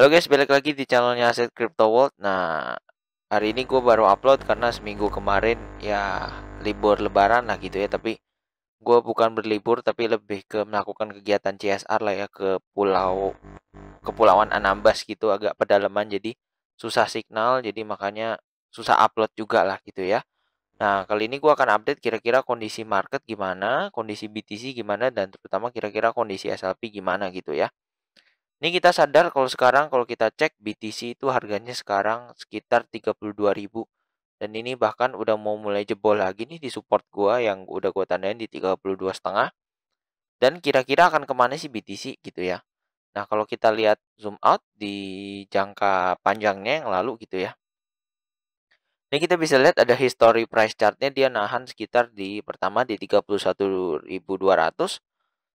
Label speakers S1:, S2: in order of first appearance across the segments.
S1: Halo guys, balik lagi di channelnya Aset Crypto World. Nah, hari ini gue baru upload karena seminggu kemarin ya libur lebaran lah gitu ya. Tapi gue bukan berlibur tapi lebih ke melakukan kegiatan CSR lah ya ke pulau kepulauan Anambas gitu agak pedalaman jadi susah signal jadi makanya susah upload juga lah gitu ya. Nah, kali ini gue akan update kira-kira kondisi market gimana, kondisi BTC gimana, dan terutama kira-kira kondisi SLP gimana gitu ya. Ini kita sadar kalau sekarang kalau kita cek BTC itu harganya sekarang sekitar 32.000 dan ini bahkan udah mau mulai jebol lagi nih di support gua yang udah gua tandain di 32 setengah. Dan kira-kira akan kemana sih BTC gitu ya. Nah, kalau kita lihat zoom out di jangka panjangnya yang lalu gitu ya. Ini kita bisa lihat ada history price chartnya dia nahan sekitar di pertama di 31.200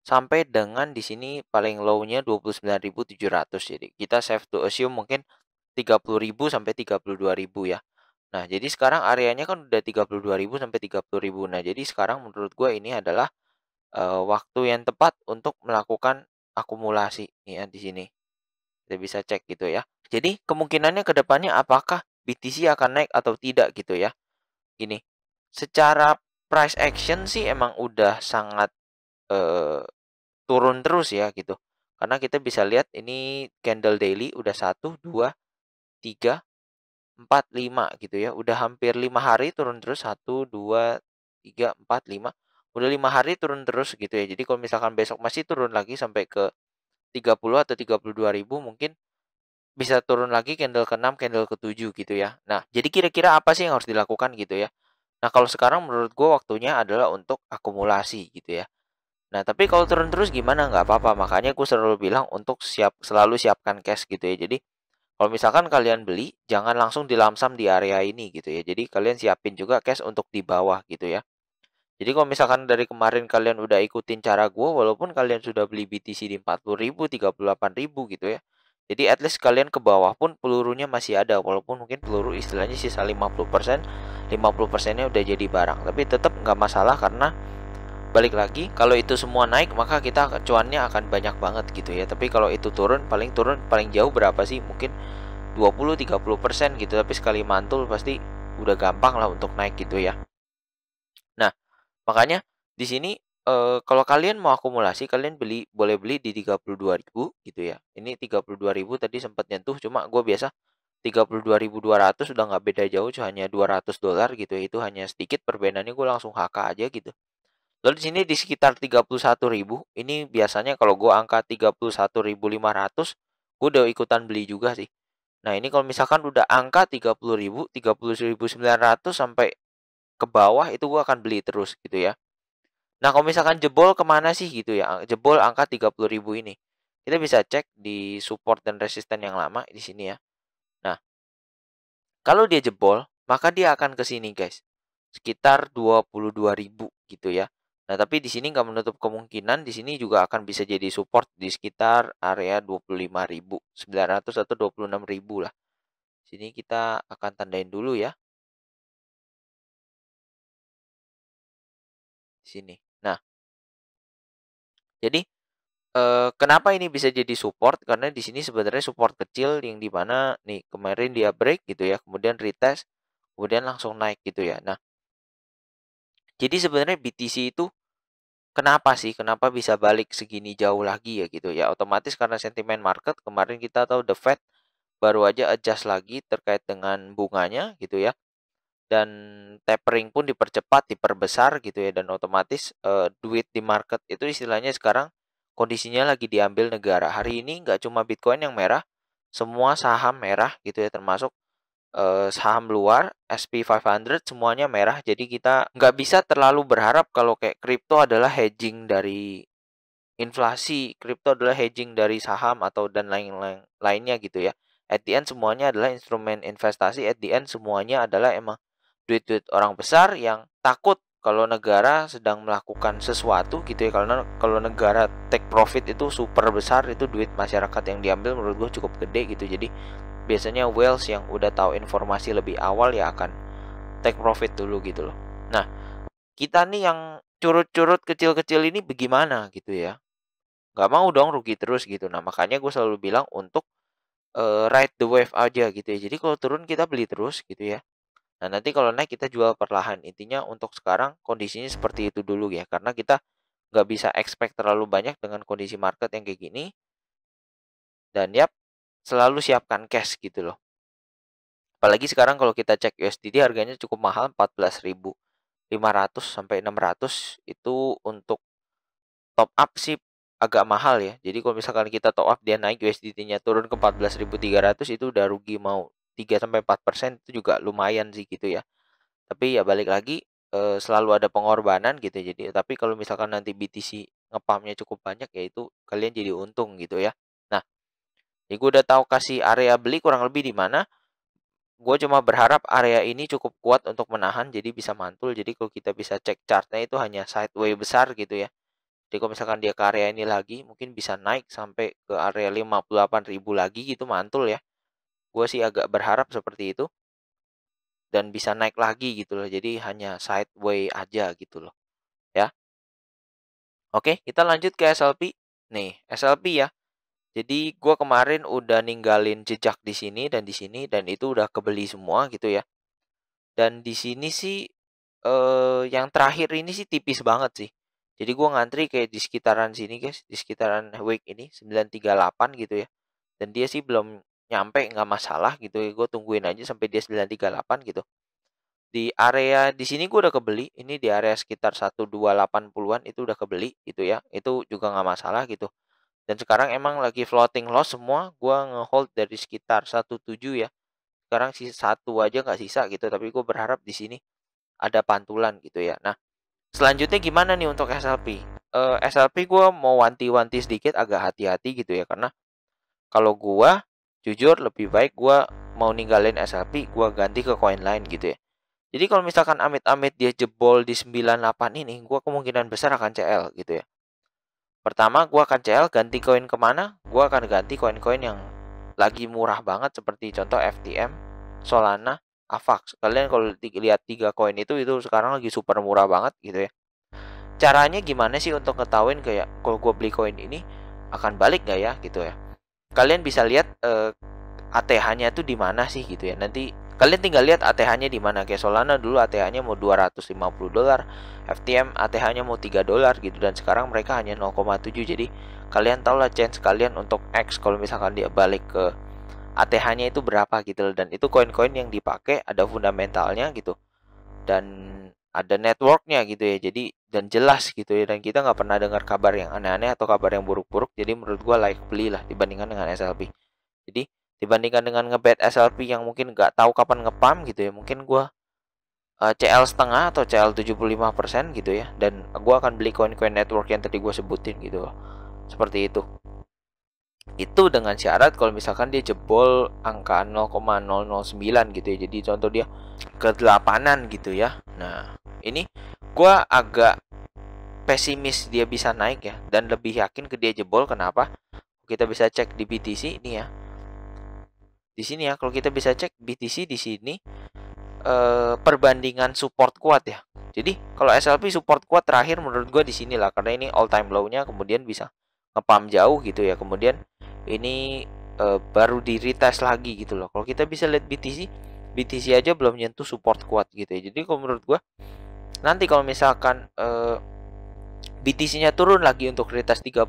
S1: sampai dengan di sini paling low-nya 29.700. Jadi kita save to assume mungkin 30.000 sampai 32.000 ya. Nah, jadi sekarang areanya kan udah 32.000 sampai 30.000. Nah, jadi sekarang menurut gue ini adalah uh, waktu yang tepat untuk melakukan akumulasi ya di sini. Kita bisa cek gitu ya. Jadi kemungkinannya ke depannya apakah BTC akan naik atau tidak gitu ya. Gini, secara price action sih emang udah sangat eh, turun terus ya gitu. Karena kita bisa lihat ini candle daily udah 1 2 3 4 5 gitu ya. Udah hampir 5 hari turun terus 1 2 3 4 5. Udah 5 hari turun terus gitu ya. Jadi kalau misalkan besok masih turun lagi sampai ke 30 atau 32 ribu mungkin bisa turun lagi candle ke-6, candle ke-7 gitu ya. Nah, jadi kira-kira apa sih yang harus dilakukan gitu ya. Nah, kalau sekarang menurut gue waktunya adalah untuk akumulasi gitu ya. Nah, tapi kalau turun terus gimana? Nggak apa-apa. Makanya gue selalu bilang untuk siap selalu siapkan cash gitu ya. Jadi, kalau misalkan kalian beli, jangan langsung dilamsam di area ini gitu ya. Jadi, kalian siapin juga cash untuk di bawah gitu ya. Jadi, kalau misalkan dari kemarin kalian udah ikutin cara gue, walaupun kalian sudah beli BTC di 40.000, 38.000 gitu ya. Jadi at least kalian ke bawah pun pelurunya masih ada walaupun mungkin peluru istilahnya sisa 50%, 50%-nya udah jadi barang. Tapi tetap nggak masalah karena balik lagi kalau itu semua naik maka kita cuannya akan banyak banget gitu ya tapi kalau itu turun paling turun paling jauh berapa sih mungkin 20-30% gitu tapi sekali mantul pasti udah gampang lah untuk naik gitu ya nah makanya di sini e, kalau kalian mau akumulasi kalian beli boleh beli di 32.000 gitu ya ini 32.000 tadi sempat nyentuh cuma gue biasa 32.200 udah nggak beda jauh hanya 200 dolar gitu ya. itu hanya sedikit perbedaannya gue langsung HK aja gitu Lalu di sini di sekitar 31.000, ini biasanya kalau gue angka 31.500, gue udah ikutan beli juga sih. Nah, ini kalau misalkan udah angka 30.000, 30.900 sampai ke bawah itu gue akan beli terus gitu ya. Nah, kalau misalkan jebol kemana sih gitu ya? Jebol angka 30.000 ini. Kita bisa cek di support dan resisten yang lama di sini ya. Nah, kalau dia jebol, maka dia akan ke sini guys. Sekitar 22.000 gitu ya. Nah, tapi di sini nggak menutup kemungkinan di sini juga akan bisa jadi support di sekitar area 25.900 atau 26.000 lah. Sini kita akan tandain dulu ya. di Sini. Nah. Jadi eh, kenapa ini bisa jadi support? Karena di sini sebenarnya support kecil yang dimana nih kemarin dia break gitu ya, kemudian retest, kemudian langsung naik gitu ya. Nah, jadi sebenarnya BTC itu kenapa sih kenapa bisa balik segini jauh lagi ya gitu ya otomatis karena sentimen market kemarin kita tahu the Fed baru aja adjust lagi terkait dengan bunganya gitu ya dan tapering pun dipercepat diperbesar gitu ya dan otomatis uh, duit di market itu istilahnya sekarang kondisinya lagi diambil negara hari ini nggak cuma Bitcoin yang merah semua saham merah gitu ya termasuk eh, saham luar SP 500 semuanya merah jadi kita nggak bisa terlalu berharap kalau kayak crypto adalah hedging dari inflasi crypto adalah hedging dari saham atau dan lain-lain lainnya gitu ya at the end semuanya adalah instrumen investasi at the end semuanya adalah emang duit-duit orang besar yang takut kalau negara sedang melakukan sesuatu gitu ya karena kalau negara take profit itu super besar itu duit masyarakat yang diambil menurut gue cukup gede gitu jadi biasanya whales yang udah tahu informasi lebih awal ya akan take profit dulu gitu loh. Nah, kita nih yang curut-curut kecil-kecil ini bagaimana gitu ya. Gak mau dong rugi terus gitu. Nah, makanya gue selalu bilang untuk uh, ride the wave aja gitu ya. Jadi kalau turun kita beli terus gitu ya. Nah, nanti kalau naik kita jual perlahan. Intinya untuk sekarang kondisinya seperti itu dulu ya. Karena kita gak bisa expect terlalu banyak dengan kondisi market yang kayak gini. Dan yap, selalu siapkan cash gitu loh. Apalagi sekarang kalau kita cek USDT harganya cukup mahal 14.500 sampai 600 itu untuk top up sih agak mahal ya. Jadi kalau misalkan kita top up dia naik USDT-nya turun ke 14.300 itu udah rugi mau 3 sampai 4% itu juga lumayan sih gitu ya. Tapi ya balik lagi eh, selalu ada pengorbanan gitu. Ya, jadi tapi kalau misalkan nanti BTC ngepamnya cukup banyak ya itu kalian jadi untung gitu ya. Jadi ya, gue udah tahu kasih area beli kurang lebih di mana. Gue cuma berharap area ini cukup kuat untuk menahan jadi bisa mantul. Jadi kalau kita bisa cek chartnya itu hanya way besar gitu ya. Jadi kalau misalkan dia ke area ini lagi mungkin bisa naik sampai ke area 58.000 lagi gitu mantul ya. Gue sih agak berharap seperti itu. Dan bisa naik lagi gitu loh. Jadi hanya way aja gitu loh. Ya. Oke, kita lanjut ke SLP. Nih, SLP ya. Jadi gue kemarin udah ninggalin jejak di sini dan di sini dan itu udah kebeli semua gitu ya. Dan di sini sih eh, yang terakhir ini sih tipis banget sih. Jadi gue ngantri kayak di sekitaran sini guys, di sekitaran week ini 938 gitu ya. Dan dia sih belum nyampe nggak masalah gitu ya. Gue tungguin aja sampai dia 938 gitu. Di area di sini gue udah kebeli. Ini di area sekitar 1280-an itu udah kebeli gitu ya. Itu juga nggak masalah gitu dan sekarang emang lagi floating loss semua gue ngehold dari sekitar 17 ya sekarang sih satu aja nggak sisa gitu tapi gue berharap di sini ada pantulan gitu ya nah selanjutnya gimana nih untuk SLP uh, eh, SLP gue mau wanti-wanti sedikit agak hati-hati gitu ya karena kalau gue jujur lebih baik gue mau ninggalin SLP gue ganti ke coin lain gitu ya jadi kalau misalkan amit-amit dia jebol di 98 ini gue kemungkinan besar akan CL gitu ya Pertama, gue akan CL ganti koin kemana? Gue akan ganti koin-koin yang lagi murah banget seperti contoh FTM, Solana, Avax. Kalian kalau lihat tiga koin itu itu sekarang lagi super murah banget gitu ya. Caranya gimana sih untuk ngetahuin kayak kalau gue beli koin ini akan balik gak ya gitu ya. Kalian bisa lihat uh, eh, ATH-nya tuh di mana sih gitu ya. Nanti Kalian tinggal lihat ATH-nya di mana. Kayak Solana dulu ATH-nya mau 250 dolar, FTM ATH-nya mau 3 dolar gitu dan sekarang mereka hanya 0,7. Jadi kalian lah chance kalian untuk X kalau misalkan dia balik ke ATH-nya itu berapa gitu dan itu koin-koin yang dipakai ada fundamentalnya gitu dan ada networknya gitu ya jadi dan jelas gitu ya dan kita nggak pernah dengar kabar yang aneh-aneh atau kabar yang buruk-buruk jadi menurut gue layak belilah dibandingkan dengan SLB jadi dibandingkan dengan ngebet SLP yang mungkin nggak tahu kapan ngepam gitu ya mungkin gue uh, CL setengah atau CL 75% gitu ya dan gue akan beli koin-koin network yang tadi gue sebutin gitu seperti itu itu dengan syarat kalau misalkan dia jebol angka 0,009 gitu ya jadi contoh dia ke delapanan gitu ya nah ini gue agak pesimis dia bisa naik ya dan lebih yakin ke dia jebol kenapa kita bisa cek di BTC ini ya di sini ya kalau kita bisa cek BTC di sini eh, perbandingan support kuat ya jadi kalau SLP support kuat terakhir menurut gue di sini lah karena ini all time low-nya kemudian bisa ngepam jauh gitu ya kemudian ini eh, baru di retest lagi gitu loh kalau kita bisa lihat BTC BTC aja belum nyentuh support kuat gitu ya. Jadi kalau menurut gue nanti kalau misalkan eh, BTC-nya turun lagi untuk retest 30.000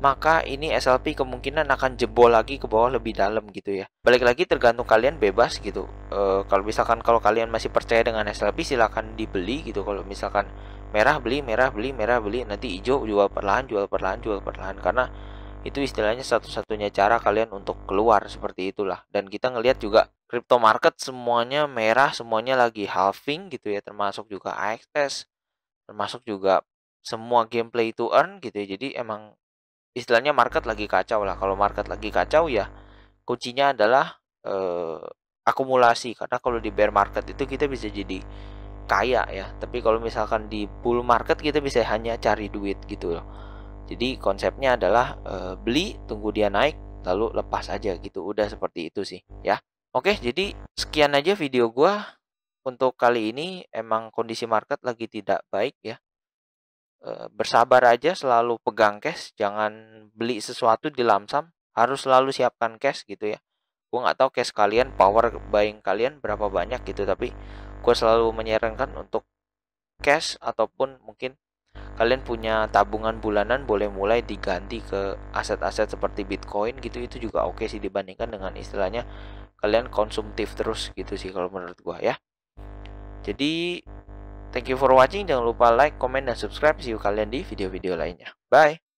S1: maka ini SLP kemungkinan akan jebol lagi ke bawah lebih dalam gitu ya. Balik lagi tergantung kalian bebas gitu. E, kalau misalkan kalau kalian masih percaya dengan SLP silahkan dibeli gitu. Kalau misalkan merah beli, merah beli, merah beli, nanti hijau jual perlahan, jual perlahan, jual perlahan karena itu istilahnya satu-satunya cara kalian untuk keluar seperti itulah. Dan kita ngelihat juga crypto market semuanya merah, semuanya lagi halving gitu ya, termasuk juga AXS, termasuk juga semua gameplay to earn gitu ya. Jadi emang istilahnya market lagi kacau lah. Kalau market lagi kacau ya kuncinya adalah eh, akumulasi karena kalau di bear market itu kita bisa jadi kaya ya. Tapi kalau misalkan di bull market kita bisa hanya cari duit gitu loh. Jadi konsepnya adalah eh, beli tunggu dia naik lalu lepas aja gitu. Udah seperti itu sih ya. Oke, jadi sekian aja video gua untuk kali ini emang kondisi market lagi tidak baik ya. Eh, bersabar aja selalu pegang cash jangan beli sesuatu di lamsam harus selalu siapkan cash gitu ya gue nggak tahu cash kalian power buying kalian berapa banyak gitu tapi gue selalu menyarankan untuk cash ataupun mungkin kalian punya tabungan bulanan boleh mulai diganti ke aset-aset seperti bitcoin gitu itu juga oke sih dibandingkan dengan istilahnya kalian konsumtif terus gitu sih kalau menurut gue ya jadi Thank you for watching. Jangan lupa like, comment, dan subscribe. See you kalian di video-video lainnya. Bye!